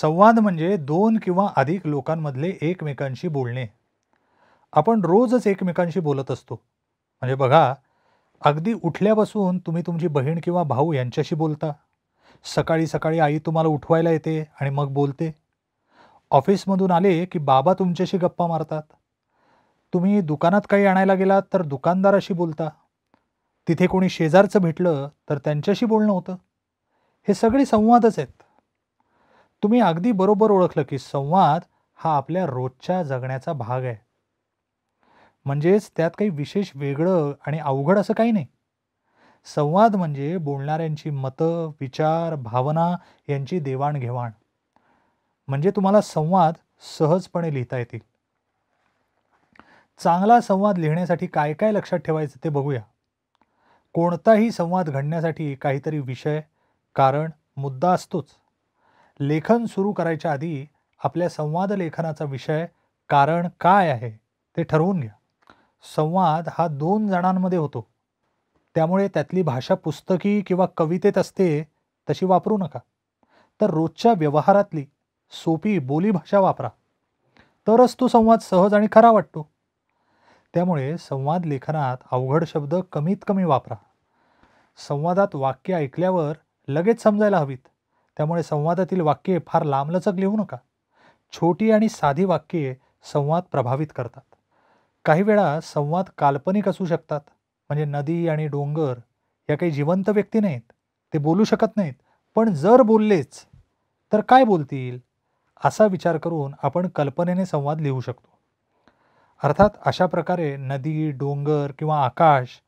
संवाद म्हणजे दोन किंवा अधिक लोकांमधले एकमेकांशी बोलणे आपण रोजच एकमेकांशी बोलत असतो म्हणजे बघा अगदी उठल्यापासून तुम्ही तुमची बहीण किंवा भाऊ यांच्याशी बोलता सकाळी सकाळी आई तुम्हाला उठवायला येते आणि मग बोलते ऑफिसमधून आले की बाबा तुमच्याशी गप्पा मारतात तुम्ही दुकानात काही आणायला गेलात तर दुकानदाराशी बोलता तिथे कोणी शेजारचं भेटलं तर त्यांच्याशी बोलणं होतं हे सगळे संवादच आहेत तुम्ही अगदी बरोबर ओळखलं की संवाद हा आपल्या रोजच्या जगण्याचा भाग आहे म्हणजेच त्यात काही विशेष वेगळं आणि अवघड असं काही नाही संवाद म्हणजे बोलणाऱ्यांची मतं विचार भावना यांची देवाणघेवाण म्हणजे तुम्हाला संवाद सहजपणे लिहिता येतील चांगला संवाद लिहिण्यासाठी काय काय लक्षात ठेवायचं ते बघूया कोणताही संवाद घडण्यासाठी काहीतरी विषय कारण मुद्दा असतोच लेखन सुरू करायच्या आधी आपल्या संवाद लेखनाचा विषय कारण काय आहे ते ठरवून घ्या संवाद हा दोन जणांमध्ये होतो त्यामुळे त्यातली भाषा पुस्तकी किंवा कवितेत असते तशी वापरू नका तर रोजच्या व्यवहारातली सोपी बोलीभाषा वापरा तरच तो संवाद सहज आणि खरा वाटतो त्यामुळे संवाद लेखनात अवघड शब्द कमीत कमी वापरा संवादात वाक्य ऐकल्यावर लगेच समजायला हवीत त्यामुळे संवादातील वाक्ये फार लांबलचक लिहू नका छोटी आणि साधी वाक्ये संवाद प्रभावित करतात काही वेळा संवाद काल्पनिक असू शकतात म्हणजे नदी आणि डोंगर या काही जिवंत व्यक्ती नाहीत ते बोलू शकत नाहीत पण जर बोललेच तर काय बोलतील असा विचार करून आपण कल्पनेने संवाद लिहू शकतो अर्थात अशा प्रकारे नदी डोंगर किंवा आकाश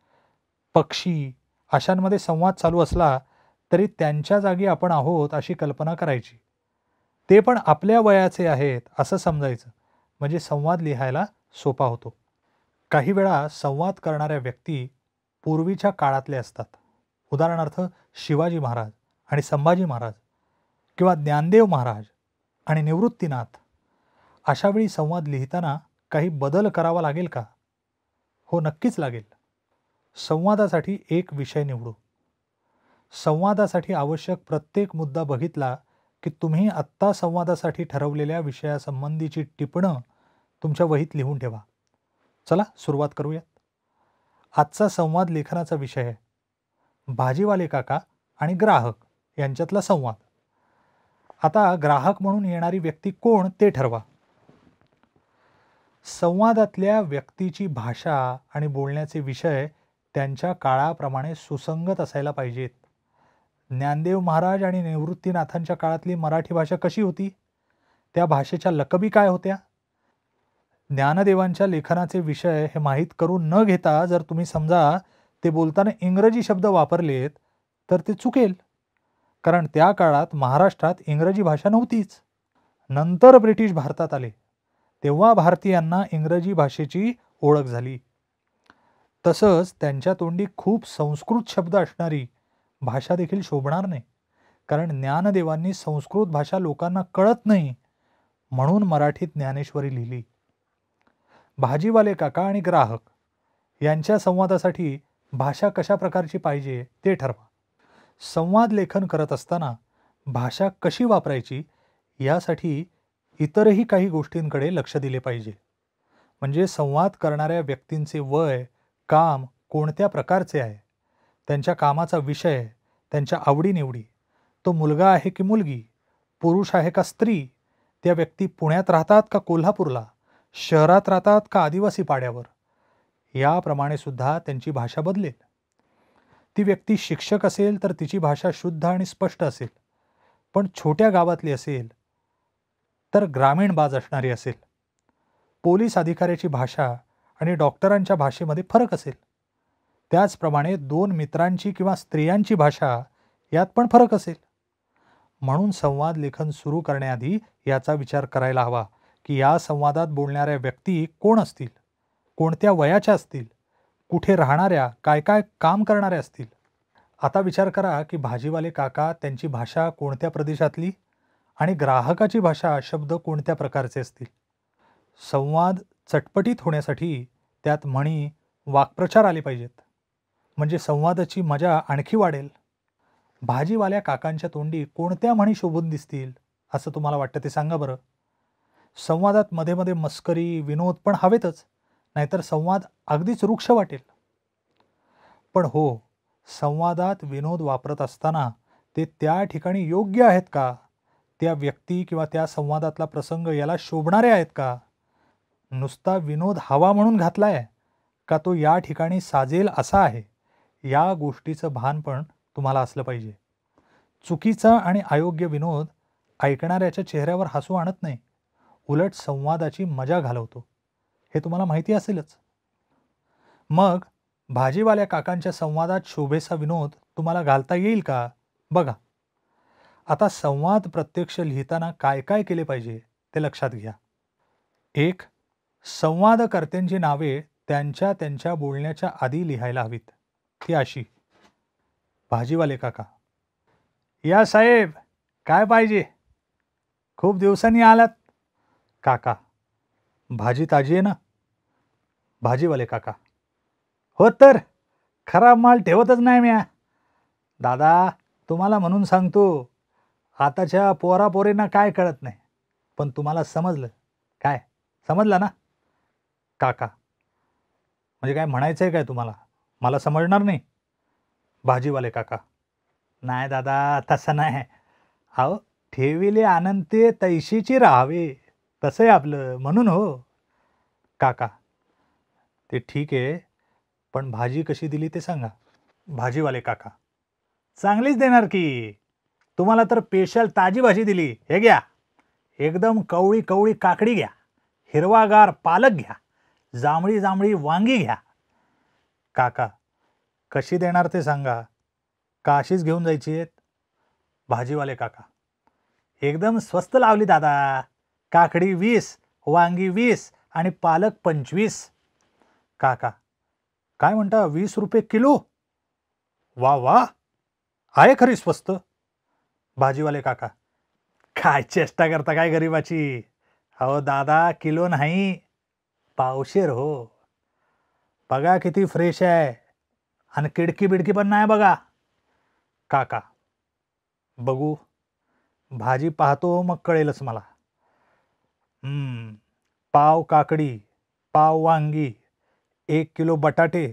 पक्षी अशांमध्ये संवाद चालू असला तरी त्यांच्या जागी आपण आहोत अशी कल्पना करायची ते पण आपल्या वयाचे आहेत असं समजायचं म्हणजे संवाद लिहायला सोपा होतो काही वेळा संवाद करणाऱ्या व्यक्ती पूर्वीच्या काळातले असतात उदाहरणार्थ शिवाजी महाराज आणि संभाजी महाराज किंवा ज्ञानदेव महाराज आणि निवृत्तीनाथ अशावेळी संवाद लिहिताना काही बदल करावा लागेल का हो नक्कीच लागेल संवादासाठी एक विषय निवडू संवादासाठी आवश्यक प्रत्येक मुद्दा बघितला की तुम्ही आत्ता संवादासाठी ठरवलेल्या विषयासंबंधीची टिपणं तुमच्या वहीत लिहून ठेवा चला सुरुवात करूयात आजचा संवाद लेखनाचा विषय आहे भाजीवाले काका आणि ग्राहक यांच्यातला संवाद आता ग्राहक म्हणून येणारी व्यक्ती कोण ते ठरवा संवादातल्या व्यक्तीची भाषा आणि बोलण्याचे विषय त्यांच्या काळाप्रमाणे सुसंगत असायला पाहिजेत ज्ञानदेव महाराज आणि निवृत्तीनाथांच्या काळातली मराठी भाषा कशी होती त्या भाषेच्या लकबी काय होत्या ज्ञानदेवांच्या लेखनाचे विषय हे माहीत करून न घेता जर तुम्ही समजा ते बोलताना इंग्रजी शब्द वापरलेत तर ते चुकेल कारण त्या काळात महाराष्ट्रात इंग्रजी भाषा नव्हतीच नंतर ब्रिटिश भारतात आले तेव्हा भारतीयांना इंग्रजी भाषेची ओळख झाली तसंच त्यांच्या तोंडी खूप संस्कृत शब्द असणारी भाषा देखील शोभणार नाही कारण ज्ञानदेवांनी संस्कृत भाषा लोकांना कळत नाही म्हणून मराठीत ज्ञानेश्वरी लिहिली भाजीवाले काका आणि ग्राहक यांच्या संवादासाठी भाषा कशा प्रकारची पाहिजे ते ठरवा संवाद लेखन करत असताना भाषा कशी वापरायची यासाठी इतरही काही गोष्टींकडे लक्ष दिले पाहिजे म्हणजे संवाद करणाऱ्या व्यक्तींचे वय काम कोणत्या प्रकारचे आहे त्यांच्या कामाचा विषय त्यांच्या आवडीनिवडी तो मुलगा आहे की मुलगी पुरुष आहे का स्त्री त्या व्यक्ती पुण्यात राहतात का कोल्हापूरला शहरात राहतात का आदिवासी पाड्यावर याप्रमाणे सुद्धा त्यांची भाषा बदलेल ती व्यक्ती शिक्षक असेल तर तिची भाषा शुद्ध आणि स्पष्ट असेल पण छोट्या गावातली असेल तर ग्रामीण बाज असणारी असेल पोलीस अधिकाऱ्याची भाषा आणि डॉक्टरांच्या भाषेमध्ये फरक असेल त्याचप्रमाणे दोन मित्रांची किंवा स्त्रियांची भाषा यात पण फरक असेल म्हणून संवाद लेखन सुरू करण्याआधी याचा विचार करायला हवा की या संवादात बोलणाऱ्या व्यक्ती कोण असतील कोणत्या वयाच्या असतील कुठे राहणाऱ्या काय काय काम करणाऱ्या असतील आता विचार करा की भाजीवाले काका त्यांची भाषा कोणत्या प्रदेशातली आणि ग्राहकाची भाषा शब्द कोणत्या प्रकारचे असतील संवाद चटपटीत होण्यासाठी त्यात म्हणी वाक्प्रचार आले पाहिजेत म्हणजे संवादाची मजा आणखी वाढेल भाजीवाल्या काकांच्या तोंडी कोणत्या म्हणी शोभून दिसतील असं तुम्हाला वाटतं ते सांगा बरं संवादात मध्ये मध्ये मस्करी विनोद पण हवेतच नाहीतर संवाद अगदीच वृक्ष वाटेल पण हो संवादात विनोद वापरत असताना ते त्या ठिकाणी योग्य आहेत का त्या व्यक्ती किंवा त्या संवादातला प्रसंग याला शोभणारे आहेत का नुसता विनोद हवा म्हणून घातला आहे का तो या ठिकाणी साजेल असा आहे या गोष्टीचं भान पण तुम्हाला असलं पाहिजे चुकीचा आणि अयोग्य विनोद ऐकणाऱ्याच्या चेहऱ्यावर हसू आणत नाही उलट संवादाची मजा घालवतो हे तुम्हाला माहिती असेलच मग भाजीवाल्या काकांच्या संवादात शोभेचा विनोद तुम्हाला घालता येईल का बघा आता संवाद प्रत्यक्ष लिहिताना काय काय केले पाहिजे ते लक्षात घ्या एक संवादकर्त्यांची नावे त्यांच्या त्यांच्या बोलण्याच्या आधी लिहायला हवीत ती अशी भाजीवाले काका या साहेब काय पाहिजे खूप दिवसांनी आलात काका भाजी ताजी आहे ना भाजीवाले काका हो तर खराब माल ठेवतच नाही म्या दादा तुम्हाला म्हणून सांगतो आताच्या पोरापोरींना काय कळत नाही पण तुम्हाला समजलं काय समजलं ना काका म्हणजे काय म्हणायचं आहे काय तुम्हाला मला समजणार नाही भाजीवाले काका नाही दादा तसं नाही अहो ठेविले आनंद ते तैशीचे राहावे तसं आहे आपलं म्हणून हो काका ते ठीक आहे पण भाजी कशी दिली ते सांगा भाजीवाले काका चांगलीच देणार की तुम्हाला तर स्पेशल ताजी भाजी दिली हे घ्या एकदम कवळी कवळी काकडी घ्या हिरवागार पालक घ्या जांभळी जांभळी वांगी घ्या काका कशी देणार ते सांगा का अशीच घेऊन जायची आहेत भाजीवाले काका एकदम स्वस्त लावली दादा काकडी वीस वांगी वीस आणि पालक पंचवीस काका काय म्हणता वीस रुपये किलो वा वा आहे खरी स्वस्त भाजीवाले काका काय चेष्टा करता काय गरिबाची अहो दादा किलो नाही पावशेर हो बघा किती फ्रेश आहे आणि किडकी बिडकी पण नाही बघा काका बघू भाजी पाहतो मग कळेलच मला पाव काकडी पाव वांगी एक किलो बटाटे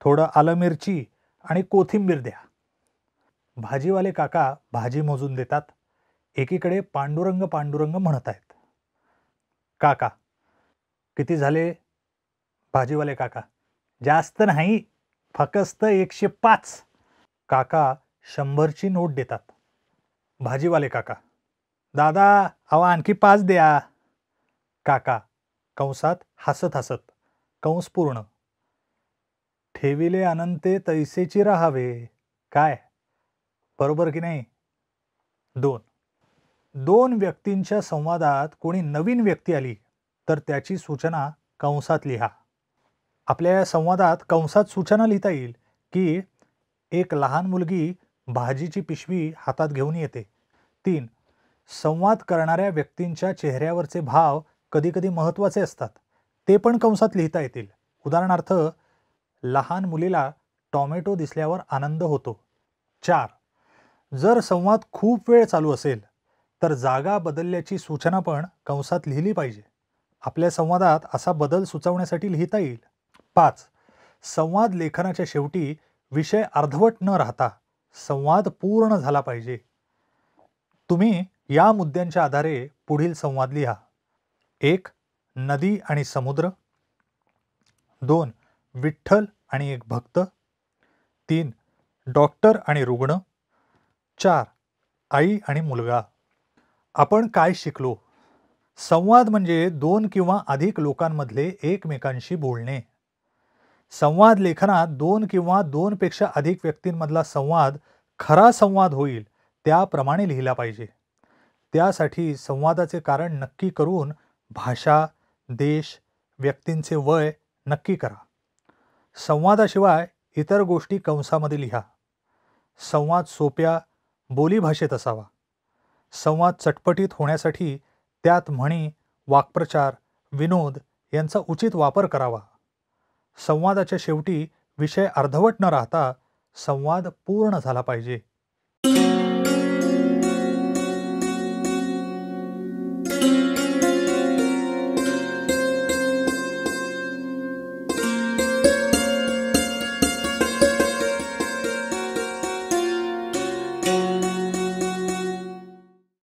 थोडं आलं मिरची आणि कोथिंबीर द्या भाजीवाले काका भाजी मोजून देतात एकीकडे पांडुरंग पांडुरंग म्हणत आहेत काका किती झाले भाजीवाले काका जास्त नाही फकस्त एकशे पाच काका शंभरची नोट देतात भाजीवाले काका दादा अहो आणखी पाच द्या काका कंसात हसत हसत कंस पूर्ण ठेविले अनंते तैसेची राहावे काय बरोबर की नाही दोन दोन व्यक्तींच्या संवादात कोणी नवीन व्यक्ती आली तर त्याची सूचना कंसात लिहा आपल्या या संवादात कंसात सूचना लिहिता येईल की एक लहान मुलगी भाजीची पिशवी हातात घेऊन येते तीन संवाद करणाऱ्या व्यक्तींच्या चेहऱ्यावरचे भाव कधीकधी महत्त्वाचे असतात ते पण कंसात लिहिता येतील उदाहरणार्थ लहान मुलीला टॉमॅटो दिसल्यावर आनंद होतो चार जर संवाद खूप वेळ चालू असेल तर जागा बदलल्याची सूचना पण कंसात लिहिली पाहिजे आपल्या संवादात असा बदल सुचवण्यासाठी लिहिता येईल पाच संवाद लेखनाच्या शेवटी विषय अर्धवट न राहता संवाद पूर्ण झाला पाहिजे तुम्ही या मुद्द्यांच्या आधारे पुढील संवाद लिहा एक नदी आणि समुद्र दोन विठ्ठल आणि एक भक्त तीन डॉक्टर आणि रुग्ण चार आई आणि मुलगा आपण काय शिकलो संवाद म्हणजे दोन किंवा अधिक लोकांमधले एकमेकांशी बोलणे संवाद लेखनात दोन किंवा दोनपेक्षा अधिक व्यक्तींमधला संवाद खरा संवाद होईल त्याप्रमाणे लिहिला पाहिजे त्यासाठी संवादाचे कारण नक्की करून भाषा देश व्यक्तींचे वय नक्की करा संवादाशिवाय इतर गोष्टी कंसामध्ये लिहा संवाद सोप्या बोलीभाषेत असावा संवाद चटपटीत होण्यासाठी त्यात म्हणी वाक्प्रचार विनोद यांचा उचित वापर करावा संवादाच्या शेवटी विषय अर्धवट न राहता संवाद पूर्ण झाला पाहिजे